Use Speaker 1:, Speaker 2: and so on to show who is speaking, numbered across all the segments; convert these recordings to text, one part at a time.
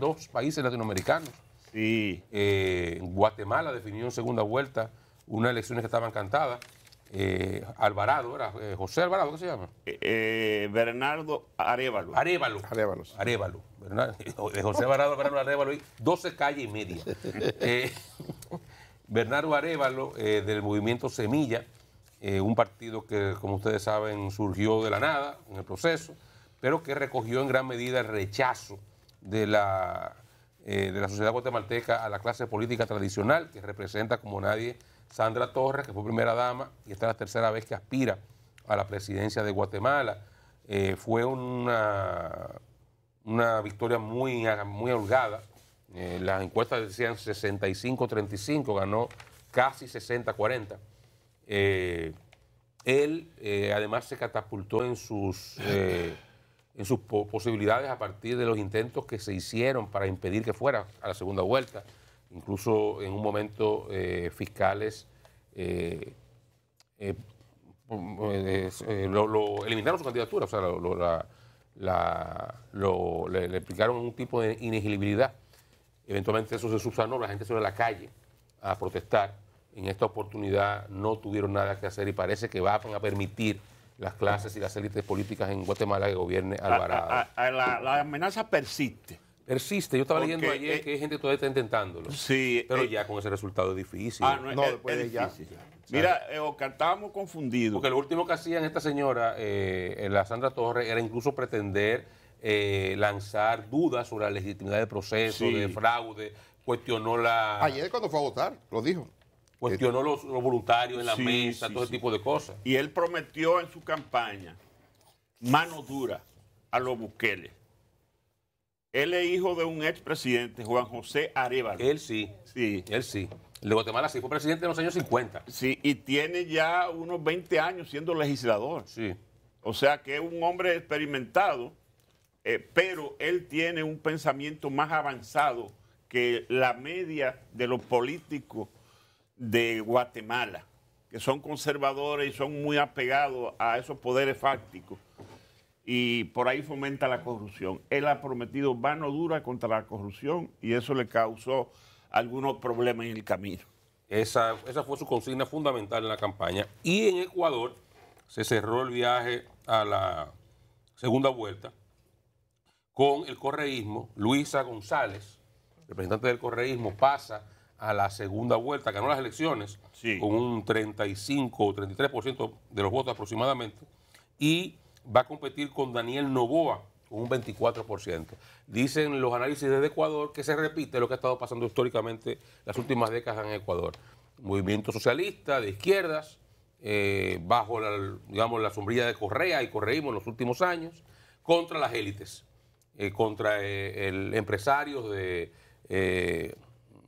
Speaker 1: dos países latinoamericanos. Sí. Eh, Guatemala definió en segunda vuelta unas elecciones que estaban cantadas. Eh, Alvarado, ¿era? Eh, José Alvarado, ¿qué se llama? Bernardo Arevalo. Arevalo. Arevalo. Arevalo. José Alvarado, Bernardo Arevalo, 12 calles y media. Bernardo Arevalo, del movimiento Semilla, un partido que, como ustedes saben, surgió de la nada en el proceso, pero que recogió en gran medida el rechazo de la, eh, de la sociedad guatemalteca a la clase política tradicional, que representa como nadie Sandra Torres, que fue primera dama y esta es la tercera vez que aspira a la presidencia de Guatemala. Eh, fue una, una victoria muy, muy holgada. Eh, las encuestas decían 65-35, ganó casi 60-40. él además se catapultó en sus en sus posibilidades a partir de los intentos que se hicieron para impedir que fuera a la segunda vuelta. Incluso en un momento eh, fiscales eh, eh, pues, lo, eliminaron su candidatura, o sea, le, aplicaron un tipo de inelegibilidad. Eventualmente eso se subsanó, la gente salió a la calle a protestar. En esta oportunidad no tuvieron nada que hacer y parece que van a permitir las clases y las élites políticas en Guatemala que gobierne Alvarado.
Speaker 2: la, amenaza persiste. Persiste. Yo estaba leyendo ayer
Speaker 1: que hay gente todavía está intentándolo. Sí. Pero eh, ya con ese resultado es difícil. Ah, no, después Ya, Mira, eh, estábamos confundidos. Porque lo último que hacían esta señora, eh, la Sandra Torres, era incluso pretender lanzar dudas sobre la legitimidad del proceso, de fraude. Cuestionó la. Ayer cuando fue a votar, lo dijo cuestionó
Speaker 2: los, voluntarios en la mesa, todo ese tipo de cosas. Y él prometió en su campaña mano dura a los buqueles. Él es hijo de un expresidente, Juan José Arevalo. Él sí. Sí. Él sí. El de Guatemala sí fue presidente en los años 50. Sí, y tiene ya unos 20 años siendo legislador. Sí. O sea que es un hombre experimentado, eh, pero él tiene un pensamiento más avanzado que la media de los políticos de Guatemala, que son conservadores y son muy apegados a esos poderes fácticos. Y por ahí fomenta la corrupción. Él ha prometido mano dura contra la
Speaker 1: corrupción y eso le causó algunos problemas en el camino. Esa, esa fue su consigna fundamental en la campaña. Y en Ecuador se cerró el viaje a la segunda vuelta con el correísmo. Luisa González, representante del correísmo, pasa a la segunda vuelta, ganó las elecciones con un 35 o 33% de los votos aproximadamente, y va a competir con Daniel Novoa con un 24%. Dicen los análisis desde Ecuador que se repite lo que ha estado pasando históricamente las últimas décadas en Ecuador. Movimiento socialista, de izquierdas, eh, bajo la, digamos, la sombrilla de Correa y Correímos en los últimos años, contra las élites, eh, contra eh, el empresarios de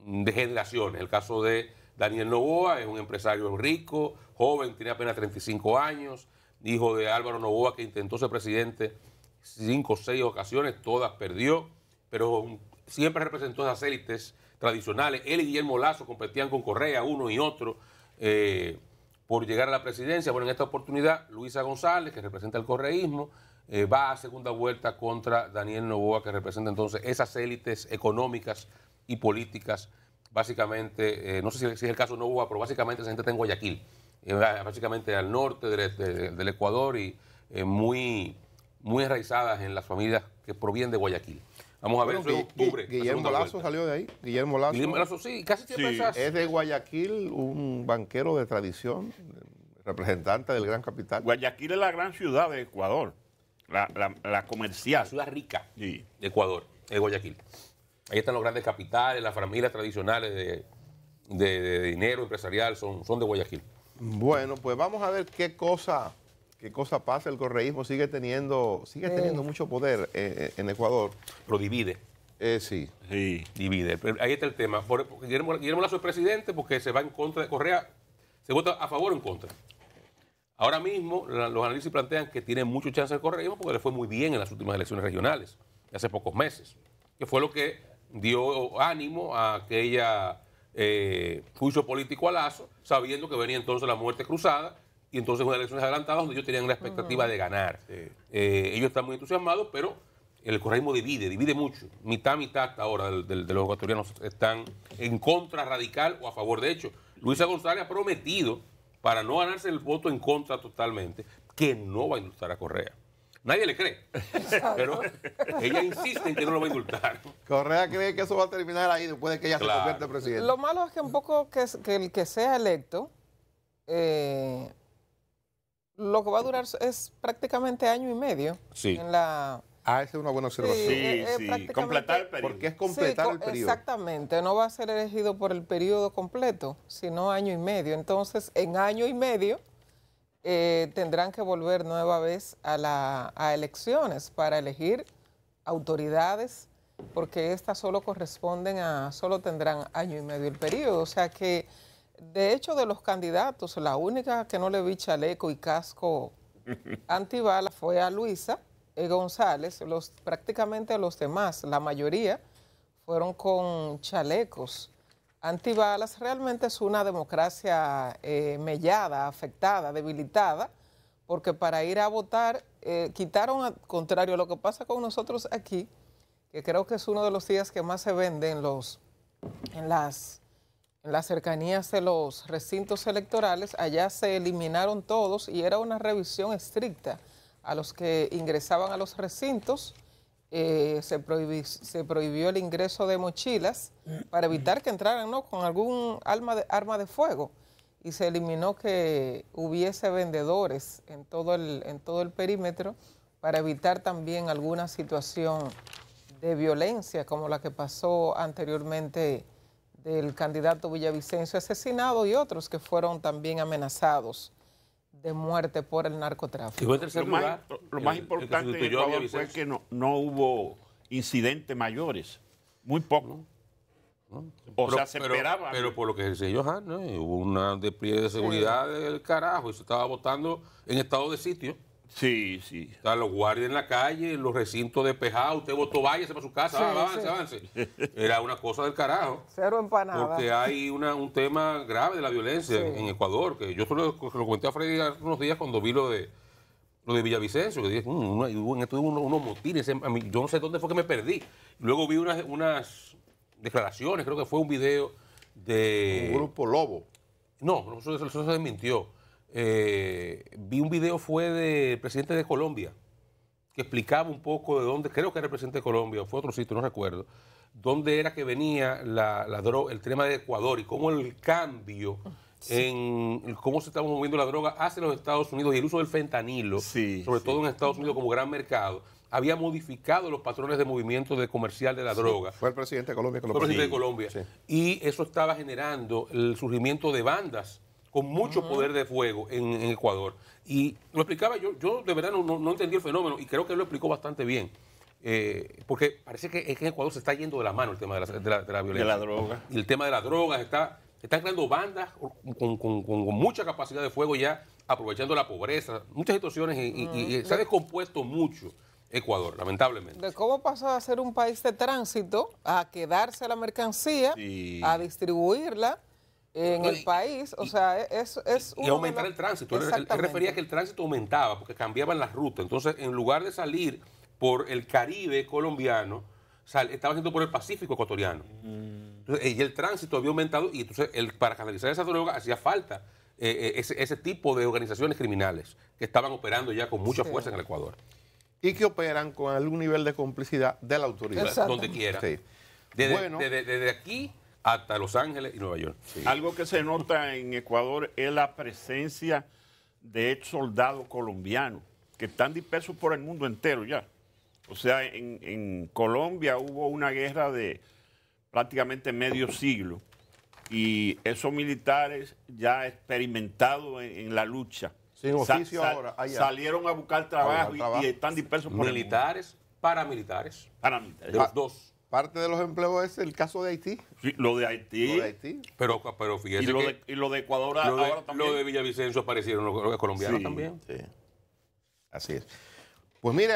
Speaker 1: de generaciones. El caso de Daniel Novoa es un empresario rico, joven, tiene apenas 35 años, hijo de Álvaro Novoa que intentó ser presidente cinco o seis ocasiones, todas perdió, pero siempre representó esas élites tradicionales. Él y Guillermo Lazo competían con Correa, uno y otro, eh, por llegar a la presidencia. Bueno, en esta oportunidad, Luisa González, que representa el correísmo, eh, va a segunda vuelta contra Daniel Novoa, que representa entonces esas élites económicas y políticas. Básicamente, eh, no sé si, es el caso de Novoa, pero básicamente esa gente está en Guayaquil, eh, básicamente al norte del, Ecuador y eh, muy, muy enraizadas en las familias que provienen de Guayaquil. Vamos a ver, octubre, Guillermo Lazo salió de ahí. Guillermo Lazo. Guillermo sí, casi siempre sí. es
Speaker 2: de Guayaquil, un banquero de tradición, representante del gran capital. Guayaquil es la gran ciudad de Ecuador,
Speaker 1: la, comercial. La ciudad rica de Ecuador, es Guayaquil. Ahí están los grandes capitales, las familias tradicionales de, dinero empresarial, son, son de Guayaquil.
Speaker 2: Bueno, pues vamos a ver qué cosa, qué cosa pasa. El correísmo
Speaker 1: sigue teniendo, sigue eh. teniendo mucho poder eh, eh, en Ecuador. Pero divide. sí. Divide. Ahí está el tema. Guillermo, Lazo es presidente porque se va en contra de Correa. Se vota a favor o en contra. Ahora mismo los analistas plantean que tiene mucho chance el correísmo porque le fue muy bien en las últimas elecciones regionales, hace pocos meses, que fue lo que dio ánimo a aquella eh, juicio político a Lazo, sabiendo que venía entonces la muerte cruzada y entonces unas elecciones adelantadas donde ellos tenían la expectativa de ganar. Eh, ellos están muy entusiasmados, pero el correísmo divide, divide mucho. Mitad, mitad hasta ahora de, los ecuatorianos están en contra radical o a favor. De hecho, Luisa González ha prometido, para no ganarse el voto en contra totalmente, que no va a ilustrar a Correa. Nadie le cree. Pero
Speaker 3: ella insiste en que no lo va a indultar. Correa cree que eso va a terminar ahí después de que ella se convierta en presidente. Lo malo es que un poco que, el que sea electo, eh, lo que va a durar es prácticamente año y medio. Sí. En la,
Speaker 2: Ah, esa es una buena observación. Eh, sí, sí. completar el periodo. Porque es completar el periodo.
Speaker 3: Exactamente, no va a ser elegido por el periodo completo, sino año y medio. Entonces, en año y medio eh, tendrán que volver nueva vez a, la, elecciones para elegir autoridades, porque estas solo corresponden a, solo tendrán año y medio el periodo. O sea que, de hecho, de los candidatos, la única que no le vi chaleco y casco antibala fue a Luisa y e. González. Los, prácticamente los demás, la mayoría, fueron con chalecos antibalas realmente es una democracia eh, mellada, afectada, debilitada, porque para ir a votar eh, quitaron, al contrario a lo que pasa con nosotros aquí, que creo que es uno de los días que más se vende los, en las cercanías de los recintos electorales, allá se eliminaron todos y era una revisión estricta a los que ingresaban a los recintos eh, se, se, prohibió el ingreso de mochilas para evitar que entraran ¿no? con algún arma de, arma de fuego y se eliminó que hubiese vendedores en todo el, en todo el perímetro para evitar también alguna situación de violencia como la que pasó anteriormente del candidato Villavicencio asesinado y otros que fueron también amenazados de muerte por el narcotráfico. lo, más,
Speaker 2: importante que fue que no, hubo incidentes mayores, muy poco.
Speaker 1: O pero, sea, se Pero por lo que decía Johan, hubo una despliegue de seguridad del carajo y se estaba votando en estado de sitio. Sí, sí. Están los guardias en la calle, los recintos despejados, usted votó, váyase para su casa, ah, avance,
Speaker 3: avance.
Speaker 1: Era una cosa del carajo.
Speaker 3: Cero empanada. Porque
Speaker 1: hay un tema grave de la violencia en Ecuador, que yo se lo, comenté a Freddy hace unos días cuando vi lo de lo de Villavicencio, que mm, en esto hubo unos, motines, em, yo no sé dónde fue que me perdí. Luego vi unas, declaraciones, creo que fue un video de... Un grupo lobo. No, eso se desmintió eh, vi un video, fue del presidente de Colombia, que explicaba un poco de dónde, creo que era el presidente de Colombia, fue otro sitio, no recuerdo, dónde era que venía la, droga, el tema de Ecuador y cómo el cambio en cómo se estaba moviendo la droga hacia los Estados Unidos y el uso del fentanilo, sobre todo en Estados Unidos como gran mercado, había modificado los patrones de movimiento de comercial de la droga. Fue el presidente de Colombia que lo Fue el presidente de Colombia. Y eso estaba generando el surgimiento de bandas con mucho poder de fuego en, Ecuador. Y lo explicaba yo, yo de verdad no, entendí el fenómeno y creo que él lo explicó bastante bien. Eh, porque parece que, en Ecuador se está yendo de la mano el tema de la, de la, violencia. De la droga. Y el tema de las drogas está, están creando bandas con, mucha capacidad de fuego ya, aprovechando la pobreza, muchas situaciones, y, se ha descompuesto mucho. Ecuador, lamentablemente.
Speaker 3: De cómo pasó a ser un país de tránsito, a quedarse la mercancía, a distribuirla en el país. O sea, e, es, es Y aumentar el tránsito. Él, refería
Speaker 1: que el tránsito aumentaba porque cambiaban las rutas. Entonces, en lugar de salir por el Caribe colombiano, estaba haciendo por el Pacífico ecuatoriano. Mm. y el tránsito había aumentado y entonces el, para canalizar esa droga hacía falta eh, eh, ese, tipo de organizaciones criminales que estaban operando ya con mucha fuerza en el Ecuador.
Speaker 2: Y que operan con algún nivel de complicidad de la autoridad. Donde quiera.
Speaker 1: bueno. desde aquí hasta Los Ángeles y Nueva York. Algo que se nota en
Speaker 2: Ecuador es la presencia de ex soldados colombianos que están dispersos por el mundo entero ya. O sea, en, Colombia hubo una guerra de prácticamente medio siglo y esos militares ya experimentados en, la lucha. Salieron a buscar trabajo, Y, están dispersos por el mundo. paramilitares. Paramilitares. los dos parte de los empleos es el caso de Haití.
Speaker 1: lo de Haití. Lo de Haití. Pero, pero fíjese.
Speaker 2: Y lo, de, Ecuador ahora también. Lo de Villavicencio aparecieron los, colombianos también. Así es. Pues mira.